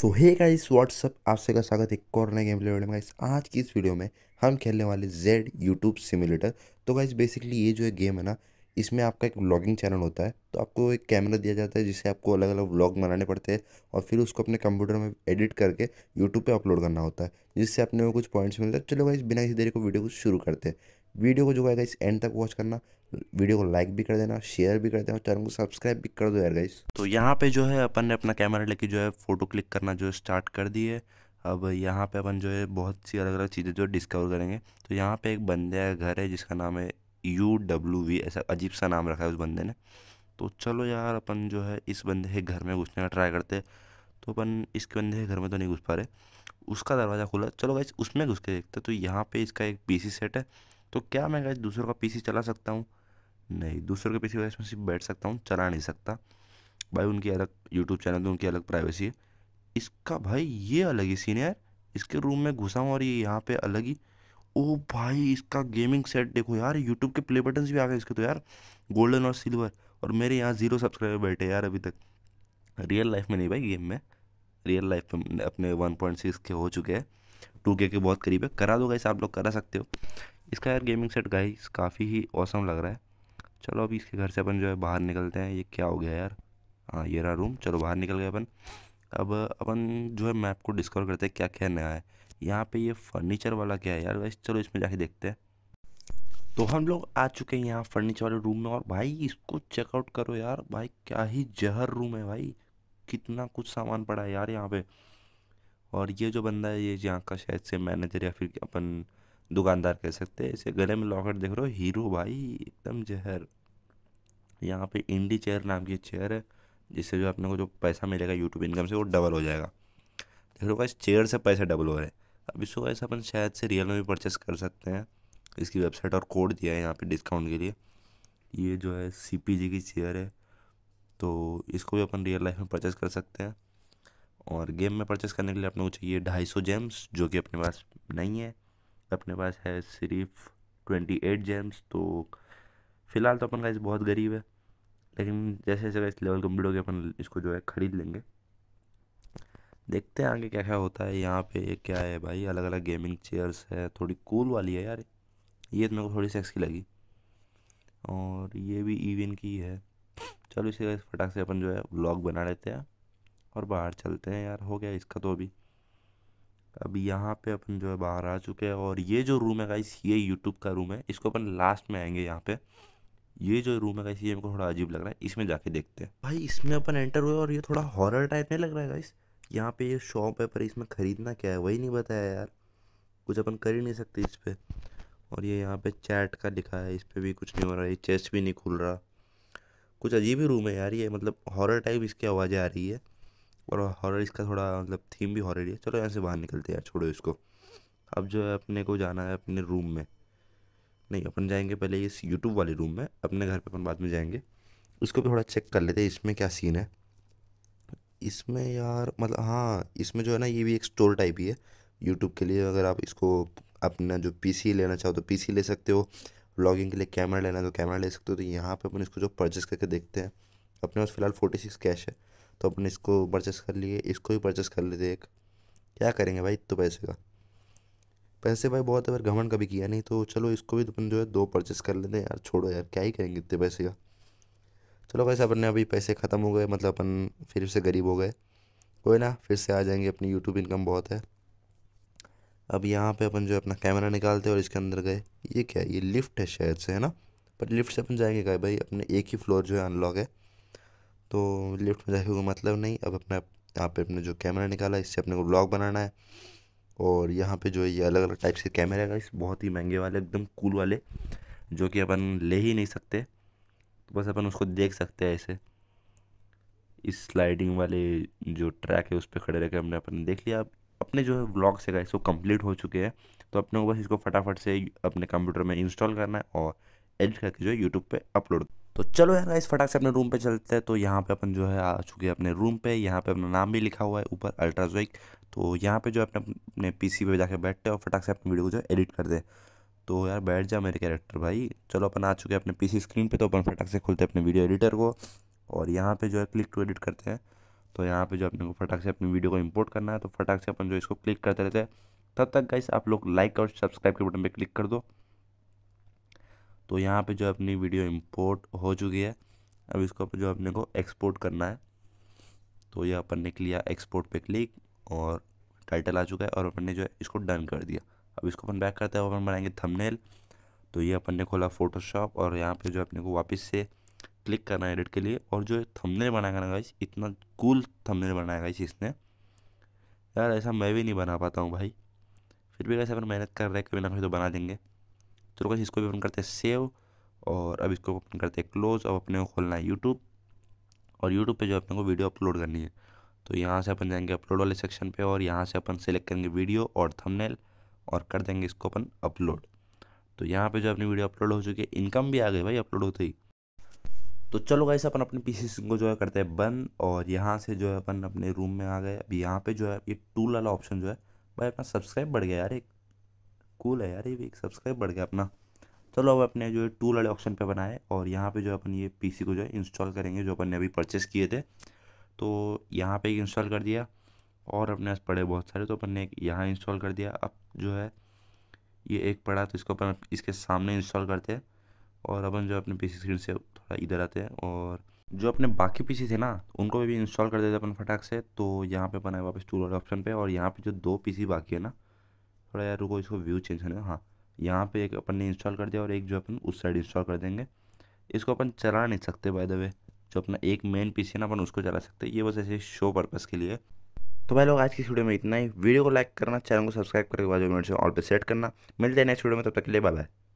सो hey guys what's up आप सबका का स्वागत है एक और नए गेम प्ले वीडियो में गाइस आज की इस वीडियो में हम खेलने वाले जेड यूट्यूब सिमुलेटर तो गाइस बेसिकली ये जो है गेम है ना इसमें आपका एक व्लॉगिंग चैनल होता है तो आपको एक कैमरा दिया जाता है जिससे आपको अलग अलग व्लॉग बनाने पड़ते हैं और फिर उसको अपने कंप्यूटर में एडिट करके यूट्यूब पर अपलोड करना होता है जिससे अपने कुछ पॉइंट्स मिलते हैं तो चलो गाइस बिना किसी देरी को वीडियो को शुरू करते हैं वीडियो को जो है गाइस एंड तक वॉच करना वीडियो को लाइक भी कर देना शेयर भी कर देना चैनल को सब्सक्राइब भी कर दो यार गाइस तो यहाँ पे जो है अपन ने अपना कैमरा लेके जो है फ़ोटो क्लिक करना जो है स्टार्ट कर दिए अब यहाँ पे अपन जो है बहुत सी अलग अलग चीज़ें जो डिस्कवर करेंगे तो यहाँ पे एक बंदे का घर है जिसका नाम है यू डब्ल्यू वी ऐसा अजीब सा नाम रखा है उस बंदे ने तो चलो यार अपन जो है इस बंदे के घर में घुसने का ट्राई करते तो अपन इसके बंदे के घर में तो नहीं घुस पा रहे उसका दरवाज़ा खुला चलो गाइज उसमें घुस के देखते तो यहाँ पर इसका एक पी सेट है तो क्या मैं गाइस दूसरों का पी चला सकता हूँ नहीं दूसरों के पीछे वैसे सिर्फ बैठ सकता हूँ चला नहीं सकता भाई उनकी अलग यूट्यूब चैनल तो उनकी अलग प्राइवेसी है इसका भाई ये अलग ही सीन है यार इसके रूम में घुसा हूँ और ये यहाँ पे अलग ही ओ भाई इसका गेमिंग सेट देखो यार यूट्यूब के प्ले बटन्स भी आ गए इसके तो यार गोल्डन और सिल्वर और मेरे यहाँ ज़ीरो सब्सक्राइबर बैठे यार अभी तक रियल लाइफ में नहीं भाई गेम में रियल लाइफ में अपने वन पॉइंट सिक्स के हो चुके हैं टू के के बहुत करीब है करा दो गाइस आप लोग करा सकते हो इसका यार गेमिंग सेट गाइस काफ़ी ही औसम लग रहा है चलो अभी इसके घर से अपन जो है बाहर निकलते हैं ये क्या हो गया यार हाँ ये रहा रूम चलो बाहर निकल गए अपन अब अपन जो है मैप को डिस्कवर करते हैं क्या क्या नया है यहाँ पे ये फर्नीचर वाला क्या है यार वैसे चलो इसमें जाके देखते हैं तो हम लोग आ चुके हैं यहाँ फर्नीचर वाले रूम में और भाई इसको चेकआउट करो यार भाई क्या ही जहर रूम है भाई कितना कुछ सामान पड़ा है यार यहाँ पे और ये जो बंदा है ये यहाँ का शायद से मैनेजर या फिर अपन दुकानदार कह सकते हैं इसे गले में लॉकेट देख रहे हो हीरो भाई एकदम जहर यहाँ पे इंडी चेयर नाम की चेयर है जिससे जो अपने को जो पैसा मिलेगा यूट्यूब इनकम से वो डबल हो जाएगा देख रहे हो इस चेयर से पैसे डबल हो रहे हैं अब इसको वैसे अपन शायद से रियल में भी परचेस कर सकते हैं इसकी वेबसाइट और कोड दिया है यहाँ पे डिस्काउंट के लिए ये जो है सी की चेयर है तो इसको भी अपन रियल लाइफ में परचेस कर सकते हैं और गेम में परचेस करने के लिए अपने को चाहिए ढाई सौ जेम्स जो कि अपने पास नहीं है अपने पास है सिर्फ ट्वेंटी एट जेम्स तो फ़िलहाल तो अपन का इस बहुत गरीब है लेकिन जैसे जैसे इस लेवल कम्प्लीट हो अपन इसको जो है ख़रीद लेंगे देखते हैं आगे क्या क्या होता है यहाँ पे क्या है भाई अलग अलग गेमिंग चेयर्स है थोड़ी कूल वाली है यार ये तो मेरे को थोड़ी सेक्स की लगी और ये भी ईविन की है चलो इसे फटाक से अपन जो है ब्लॉग बना लेते हैं और बाहर चलते हैं यार हो गया इसका तो अभी अब यहाँ पे अपन जो है बाहर आ चुके हैं और ये जो रूम है गाइस ये यूट्यूब का रूम है इसको अपन लास्ट में आएंगे यहाँ पे ये जो रूम है गाइस ये मेरे थोड़ा अजीब लग रहा है इसमें जाके देखते हैं भाई इसमें अपन एंटर हुए और ये थोड़ा हॉरर टाइप नहीं लग रहा है गाइस यहाँ पे ये शॉप है पर इसमें ख़रीदना क्या है वही नहीं बताया यार कुछ अपन कर ही नहीं सकते इस पर और ये यहाँ पे चैट का लिखा है इस पर भी कुछ नहीं हो रहा है चेस्ट भी नहीं खुल रहा कुछ अजीब ही रूम है यार ये मतलब हॉरर टाइप इसकी आवाज़ें आ रही है और हॉरर इसका थोड़ा मतलब थीम भी हॉरर ही है चलो यहाँ से बाहर निकलते हैं यार छोड़ो इसको अब जो है अपने को जाना है अपने रूम में नहीं अपन जाएंगे पहले इस यूट्यूब वाले रूम में अपने घर पे अपन बाद में जाएंगे उसको भी थोड़ा चेक कर लेते हैं इसमें क्या सीन है इसमें यार मतलब हाँ इसमें जो है ना ये भी एक स्टोर टाइप ही है यूट्यूब के लिए अगर आप इसको अपना जो पी लेना चाहो तो पी ले सकते हो ब्लॉगिंग के लिए कैमरा लेना तो कैमरा ले सकते हो तो यहाँ पर अपन इसको जो परचेस करके देखते हैं अपने पास फिलहाल फोर्टी सिक्स कैश है तो अपने इसको परचेस कर लिए इसको भी परचेस कर लेते एक क्या करेंगे भाई तो पैसे का पैसे भाई बहुत अगर घमंड कभी किया नहीं तो चलो इसको भी तो अपन जो है दो परचेस कर लेते हैं यार छोड़ो यार क्या ही करेंगे इतने पैसे का चलो कैसे अपन ने अभी पैसे ख़त्म हो गए मतलब अपन फिर से गरीब हो गए कोई ना फिर से आ जाएंगे अपनी यूट्यूब इनकम बहुत है अब यहाँ पे अपन जो है अपना कैमरा निकालते हैं और इसके अंदर गए ये क्या है ये लिफ्ट है शायद से है ना पर लिफ्ट से अपन जाएंगे क्या भाई अपने एक ही फ्लोर जो है अनलॉक है तो लेफ़्ट में जाके कोई मतलब नहीं अब अपना यहाँ पे अपने जो कैमरा निकाला इससे अपने को ब्लॉग बनाना है और यहाँ पे जो ये अलग अलग टाइप के कैमरे है इस बहुत ही महंगे वाले एकदम कूल वाले जो कि अपन ले ही नहीं सकते तो बस अपन उसको देख सकते हैं ऐसे इस स्लाइडिंग वाले जो ट्रैक है उस पर खड़े रहकर हमने अपन देख लिया अब अपने जो है ब्लॉग से गए वो कम्प्लीट हो चुके हैं तो अपने को बस इसको फटाफट से अपने कंप्यूटर में इंस्टॉल करना है और एडिट करके जो है यूट्यूब पे अपलोड तो चलो यार इस फटाक से अपने रूम पे चलते हैं तो यहाँ पे अपन जो है आ चुके हैं अपने रूम पे यहाँ पे अपना नाम भी लिखा हुआ है ऊपर अल्ट्राजोइक तो यहाँ पे जो अपने अपने पीसी पे जाके बैठते हैं और फटाक से अपनी वीडियो को जो है एडिट कर दे तो यार बैठ जा मेरे कैरेक्टर भाई चलो अपन आ चुके हैं अपने पी स्क्रीन पर तो अपन फटाक से खोलते हैं अपने वीडियो एडिटर को और यहाँ पर जो है क्लिक टू एडिट करते हैं तो यहाँ पर जो अपने को फटाक से अपनी वीडियो को इम्पोर्ट करना है तो फटाक से अपन जो इसको क्लिक करते रहते हैं तब तक गाइस आप लोग लाइक और सब्सक्राइब के बटन पर क्लिक कर दो तो यहाँ पे जो अपनी वीडियो इंपोर्ट हो चुकी है अब इसको जो अपने को एक्सपोर्ट करना है तो ये अपन ने लिया एक्सपोर्ट पे क्लिक और टाइटल आ चुका है और अपन ने जो है इसको डन कर दिया अब इसको अपन बैक करते हैं अपन बनाएंगे थंबनेल तो ये अपन ने खोला फोटोशॉप और यहाँ पे जो अपने को वापस से क्लिक करना है एडिट के लिए और जो थंबनेल बनाया ना गाइस इतना कूल थंबनेल बनाया गाइस इसने यार ऐसा मैं भी नहीं बना पाता हूँ भाई फिर भी वैसे अपन मेहनत कर रहे हैं कभी ना कभी तो बना देंगे तो लोग इसको भी ओपन करते हैं सेव और अब इसको ओपन करते हैं क्लोज अब अपने को खोलना है यूट्यूब और यूट्यूब पे जो अपने को वीडियो अपलोड करनी है तो यहाँ से अपन जाएंगे अपलोड वाले सेक्शन पे और यहाँ से अपन सेलेक्ट करेंगे वीडियो और थंबनेल और कर देंगे इसको अपन अपलोड तो यहाँ पे जो अपनी वीडियो अपलोड हो चुकी है इनकम भी आ गई भाई अपलोड होते ही तो चलो गाइस अपन अपने सी को जो है करते हैं बंद और यहाँ से जो है अपन अपने रूम में आ गए अब यहाँ पे जो है ये टूल वाला ऑप्शन जो है भाई अपना सब्सक्राइब बढ़ गया यार एक कूल है यार ये भी एक सब्सक्राइब बढ़ गया अपना चलो अब अपने जो है टूल वाले ऑप्शन पे बनाए और यहाँ पे जो अपन ये पीसी को जो है इंस्टॉल करेंगे जो अपन ने अभी परचेस किए थे तो यहाँ पे इंस्टॉल कर दिया और अपने पास पड़े बहुत सारे तो अपन ने यहाँ इंस्टॉल कर दिया अब जो है ये एक पड़ा तो इसको अपन इसके सामने इंस्टॉल करते हैं और अपन जो अपने पी स्क्रीन से थोड़ा इधर आते हैं और जो अपने बाकी पीसी थे ना उनको भी इंस्टॉल कर देते अपन फटाक से तो यहाँ पे बनाए वापस टूल वाले ऑप्शन पे और यहाँ पे जो दो पीसी बाकी है ना थोड़ा यार रुको इसको व्यू चेंज करना हाँ यहाँ पे एक अपन ने इंस्टॉल कर दिया और एक जो अपन उस साइड इंस्टॉल कर देंगे इसको अपन चला नहीं सकते बाय द वे जो अपना एक मेन पीसी है ना अपन उसको चला सकते हैं ये बस ऐसे शो पर्पज़ के लिए तो भाई लोग आज की वीडियो में इतना ही वीडियो को लाइक करना चैनल को सब्सक्राइब करके बाद में ऑल पे सेट करना मिलते हैं नेक्स्ट वीडियो में तब तक के लिए बाय बाय